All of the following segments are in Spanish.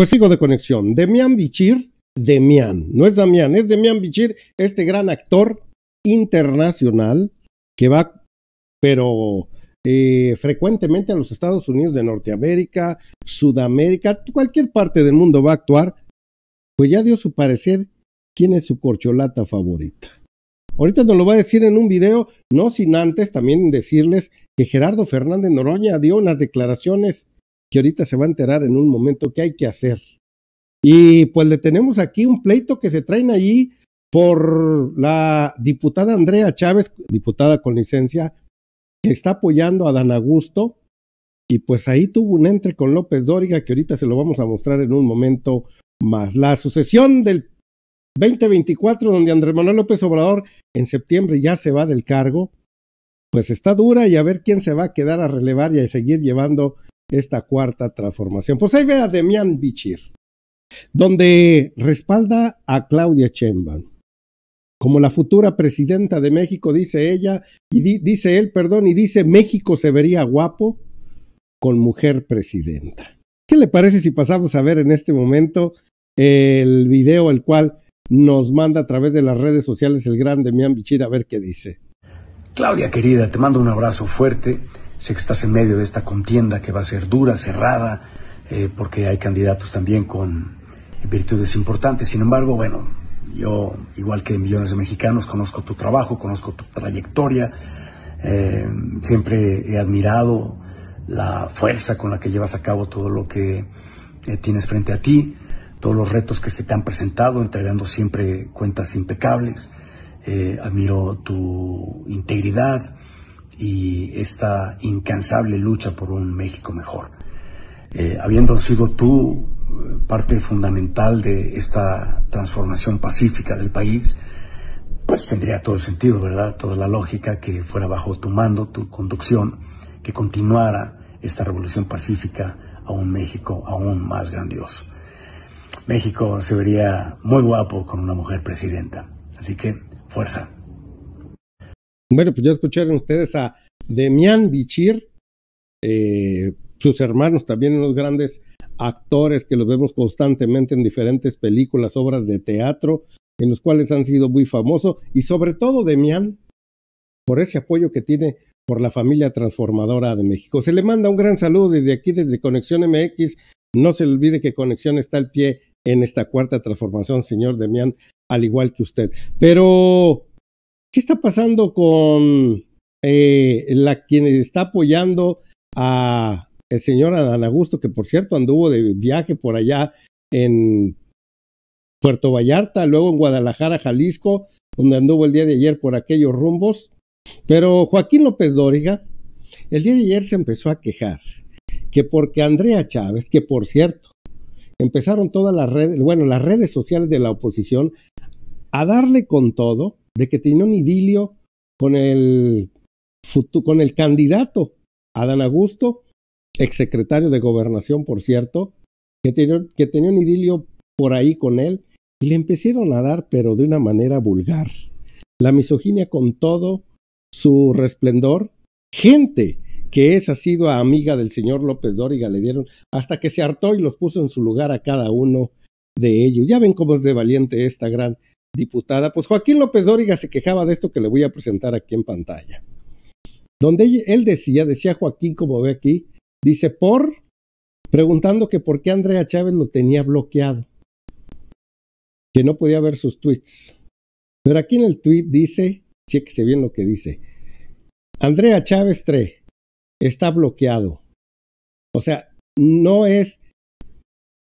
Pues sigo de conexión. Demian Bichir, Demian, no es Damián, es Demian Bichir, este gran actor internacional que va, pero eh, frecuentemente a los Estados Unidos de Norteamérica, Sudamérica, cualquier parte del mundo va a actuar, pues ya dio su parecer quién es su corcholata favorita. Ahorita nos lo va a decir en un video, no sin antes también decirles que Gerardo Fernández Noroña dio unas declaraciones que ahorita se va a enterar en un momento que hay que hacer. Y pues le tenemos aquí un pleito que se traen allí por la diputada Andrea Chávez, diputada con licencia, que está apoyando a Dan Augusto. Y pues ahí tuvo un entre con López Dóriga, que ahorita se lo vamos a mostrar en un momento más. La sucesión del 2024, donde Andrés Manuel López Obrador en septiembre ya se va del cargo, pues está dura y a ver quién se va a quedar a relevar y a seguir llevando esta cuarta transformación. Pues ahí ve a Demian Bichir, donde respalda a Claudia Chemban Como la futura presidenta de México, dice ella, y dice él, perdón, y dice México se vería guapo con mujer presidenta. ¿Qué le parece si pasamos a ver en este momento el video, el cual nos manda a través de las redes sociales el gran Demian Bichir a ver qué dice? Claudia querida, te mando un abrazo fuerte Sé que estás en medio de esta contienda que va a ser dura, cerrada, eh, porque hay candidatos también con virtudes importantes. Sin embargo, bueno, yo, igual que millones de mexicanos, conozco tu trabajo, conozco tu trayectoria. Eh, siempre he admirado la fuerza con la que llevas a cabo todo lo que eh, tienes frente a ti, todos los retos que se te han presentado, entregando siempre cuentas impecables. admiro tu integridad, y esta incansable lucha por un México mejor. Eh, habiendo sido tú eh, parte fundamental de esta transformación pacífica del país, pues tendría todo el sentido, ¿verdad? Toda la lógica que fuera bajo tu mando, tu conducción, que continuara esta revolución pacífica a un México aún más grandioso. México se vería muy guapo con una mujer presidenta. Así que, fuerza. Bueno, pues ya escucharon ustedes a Demian Bichir, eh, sus hermanos también unos grandes actores que los vemos constantemente en diferentes películas, obras de teatro, en los cuales han sido muy famosos, y sobre todo Demian, por ese apoyo que tiene por la familia transformadora de México. Se le manda un gran saludo desde aquí, desde Conexión MX. No se le olvide que Conexión está al pie en esta cuarta transformación, señor Demian, al igual que usted. Pero ¿Qué está pasando con eh, la quien está apoyando a el señor Adán Augusto, que por cierto anduvo de viaje por allá en Puerto Vallarta, luego en Guadalajara, Jalisco, donde anduvo el día de ayer por aquellos rumbos. Pero Joaquín López Dóriga, el día de ayer se empezó a quejar que porque Andrea Chávez, que por cierto, empezaron todas las redes, bueno, las redes sociales de la oposición a darle con todo de que tenía un idilio con el, con el candidato Adán Augusto, exsecretario de gobernación, por cierto, que tenía, que tenía un idilio por ahí con él, y le empezaron a dar, pero de una manera vulgar. La misoginia con todo su resplendor, gente que es sido amiga del señor López Dóriga le dieron hasta que se hartó y los puso en su lugar a cada uno de ellos. Ya ven cómo es de valiente esta gran diputada, pues Joaquín López Dóriga se quejaba de esto que le voy a presentar aquí en pantalla. Donde él decía, decía Joaquín, como ve aquí, dice por, preguntando que por qué Andrea Chávez lo tenía bloqueado, que no podía ver sus tweets. Pero aquí en el tweet dice, chéquese bien lo que dice, Andrea Chávez 3 está bloqueado. O sea, no es,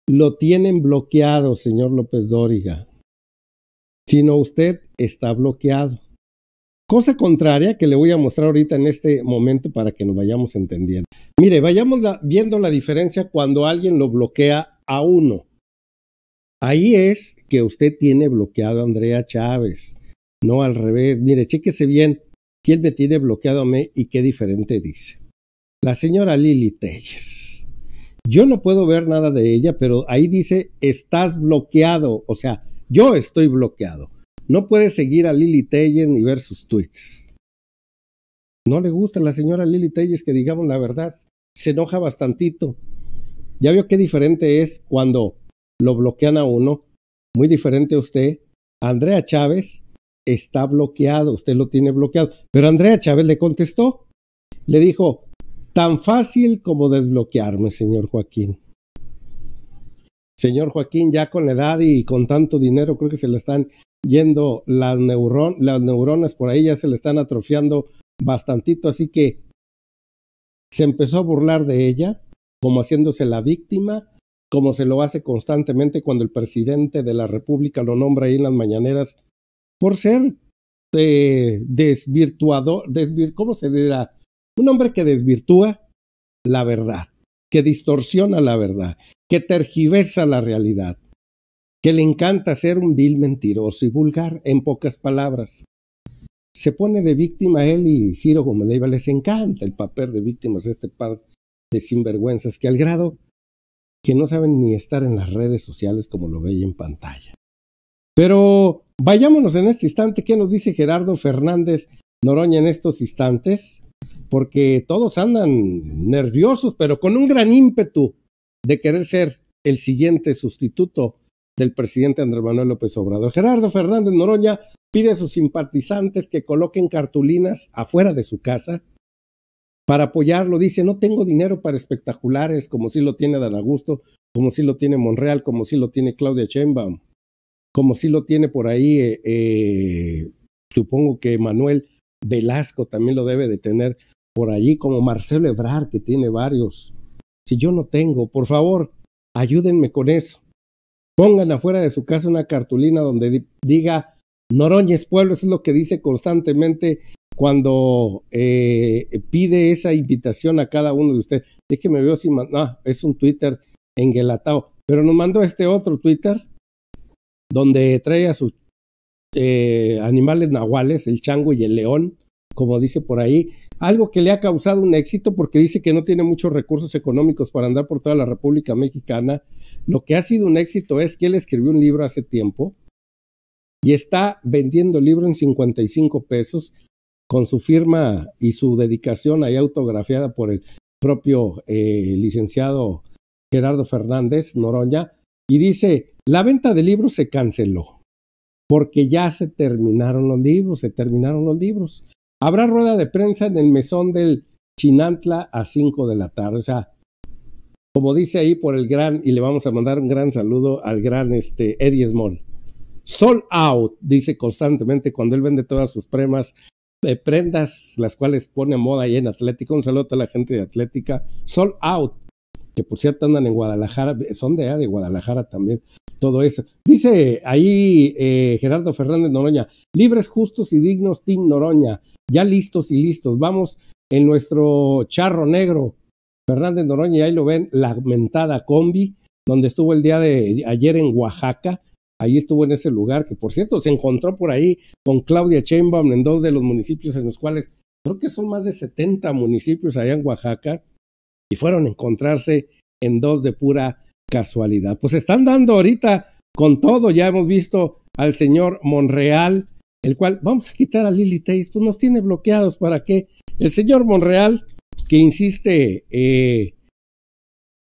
lo tienen bloqueado, señor López Dóriga sino usted está bloqueado. Cosa contraria que le voy a mostrar ahorita en este momento para que nos vayamos entendiendo. Mire, vayamos viendo la diferencia cuando alguien lo bloquea a uno. Ahí es que usted tiene bloqueado a Andrea Chávez, no al revés. Mire, chéquese bien quién me tiene bloqueado a mí y qué diferente dice. La señora Lili Telles. Yo no puedo ver nada de ella, pero ahí dice, estás bloqueado, o sea, yo estoy bloqueado. No puede seguir a Lili Telles ni ver sus tweets. No le gusta a la señora Lili Telles que digamos la verdad. Se enoja bastantito. Ya vio qué diferente es cuando lo bloquean a uno. Muy diferente a usted. Andrea Chávez está bloqueado, usted lo tiene bloqueado. Pero Andrea Chávez le contestó. Le dijo, tan fácil como desbloquearme, señor Joaquín señor Joaquín, ya con la edad y con tanto dinero, creo que se le están yendo las, las neuronas por ahí, ya se le están atrofiando bastantito, así que se empezó a burlar de ella, como haciéndose la víctima, como se lo hace constantemente cuando el presidente de la República lo nombra ahí en las mañaneras, por ser eh, desvirtuado, desvirtuador, ¿cómo se dirá? Un hombre que desvirtúa la verdad que distorsiona la verdad, que tergiversa la realidad, que le encanta ser un vil mentiroso y vulgar, en pocas palabras. Se pone de víctima él y Ciro Gómez Leiva les encanta el papel de víctimas de este par de sinvergüenzas que al grado que no saben ni estar en las redes sociales como lo veía en pantalla. Pero vayámonos en este instante, ¿qué nos dice Gerardo Fernández Noroña en estos instantes? porque todos andan nerviosos, pero con un gran ímpetu de querer ser el siguiente sustituto del presidente Andrés Manuel López Obrador. Gerardo Fernández Noroña pide a sus simpatizantes que coloquen cartulinas afuera de su casa para apoyarlo. Dice, no tengo dinero para espectaculares como si lo tiene Dan Augusto, como si lo tiene Monreal, como si lo tiene Claudia Sheinbaum, como si lo tiene por ahí, eh, eh, supongo que Manuel Velasco también lo debe de tener por allí, como Marcelo Ebrar, que tiene varios. Si yo no tengo, por favor, ayúdenme con eso. Pongan afuera de su casa una cartulina donde diga Noroñez Pueblo, eso es lo que dice constantemente cuando eh, pide esa invitación a cada uno de ustedes. Déjenme ver si no, es un Twitter enguelatado. Pero nos mandó este otro Twitter donde trae a sus eh, animales nahuales, el chango y el león, como dice por ahí, algo que le ha causado un éxito porque dice que no tiene muchos recursos económicos para andar por toda la República Mexicana. Lo que ha sido un éxito es que él escribió un libro hace tiempo y está vendiendo el libro en 55 pesos con su firma y su dedicación ahí autografiada por el propio eh, licenciado Gerardo Fernández Noroña. Y dice, la venta de libros se canceló porque ya se terminaron los libros, se terminaron los libros. Habrá rueda de prensa en el mesón del Chinantla a 5 de la tarde. O sea, como dice ahí por el gran, y le vamos a mandar un gran saludo al gran este, Eddie Small. Sol out, dice constantemente cuando él vende todas sus premas, eh, prendas, las cuales pone a moda ahí en Atlético, Un saludo a la gente de Atlética. Sol out, que por cierto andan en Guadalajara, son de, de Guadalajara también, todo eso. Dice ahí eh, Gerardo Fernández Noroña, libres, justos y dignos, Team Noroña, ya listos y listos, vamos en nuestro charro negro, Fernández Noroña, y ahí lo ven, lamentada combi, donde estuvo el día de ayer en Oaxaca, ahí estuvo en ese lugar, que por cierto se encontró por ahí con Claudia Chainbaum en dos de los municipios en los cuales creo que son más de 70 municipios allá en Oaxaca, y fueron a encontrarse en dos de pura casualidad. Pues están dando ahorita con todo, ya hemos visto al señor Monreal, el cual vamos a quitar a Lily Tays, pues nos tiene bloqueados, ¿para qué? El señor Monreal, que insiste, eh,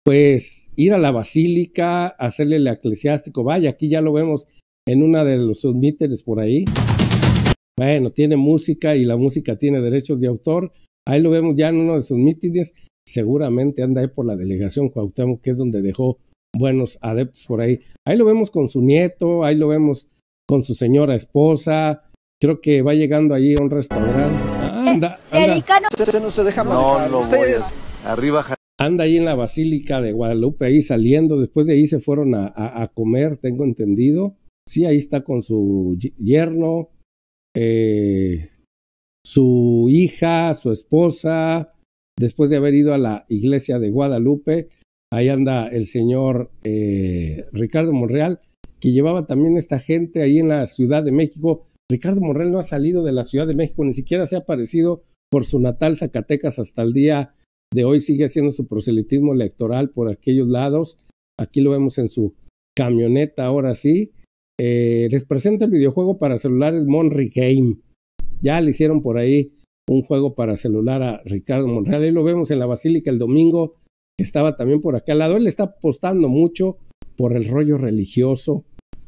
pues ir a la basílica, hacerle el eclesiástico, vaya, aquí ya lo vemos en una de los mítines por ahí. Bueno, tiene música y la música tiene derechos de autor. Ahí lo vemos ya en uno de sus mítines seguramente anda ahí por la delegación Cuauhtémoc, que es donde dejó buenos adeptos por ahí. Ahí lo vemos con su nieto, ahí lo vemos con su señora esposa. Creo que va llegando ahí a un restaurante. Ah, anda, no se deja Arriba. Anda ahí en la Basílica de Guadalupe, ahí saliendo. Después de ahí se fueron a, comer, tengo entendido. Sí, ahí está con su yerno, eh, su hija, su esposa, después de haber ido a la iglesia de Guadalupe. Ahí anda el señor eh, Ricardo Monreal, que llevaba también esta gente ahí en la Ciudad de México. Ricardo Monreal no ha salido de la Ciudad de México, ni siquiera se ha aparecido por su natal Zacatecas hasta el día de hoy. Sigue haciendo su proselitismo electoral por aquellos lados. Aquí lo vemos en su camioneta, ahora sí. Eh, les presento el videojuego para celulares Monry Game. Ya le hicieron por ahí un juego para celular a Ricardo Monreal. Ahí lo vemos en la Basílica el domingo, que estaba también por acá al lado. Él está apostando mucho por el rollo religioso,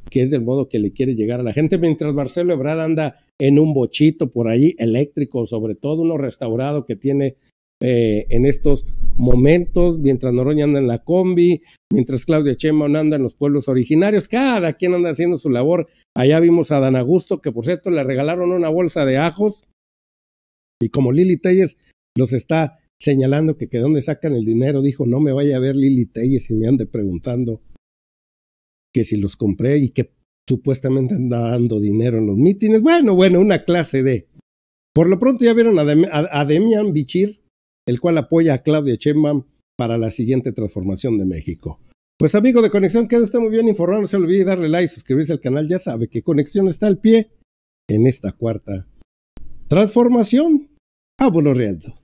que es del modo que le quiere llegar a la gente, mientras Marcelo Ebrard anda en un bochito por ahí, eléctrico, sobre todo uno restaurado que tiene eh, en estos momentos, mientras Noroña anda en la combi, mientras Claudia Chema anda en los pueblos originarios, cada quien anda haciendo su labor. Allá vimos a Dan Augusto, que por cierto le regalaron una bolsa de ajos y como Lili Telles los está señalando que, de dónde sacan el dinero, dijo, no me vaya a ver Lili Telles y me ande preguntando que si los compré y que supuestamente anda dando dinero en los mítines. Bueno, bueno, una clase de... Por lo pronto ya vieron a, Dem Bichir, el cual apoya a Claudia Sheinbaum para la siguiente transformación de México. Pues amigo de Conexión, queda usted muy bien informado, no se olvide darle like, suscribirse al canal, ya sabe que Conexión está al pie en esta cuarta transformación. Ah, buono Oriente.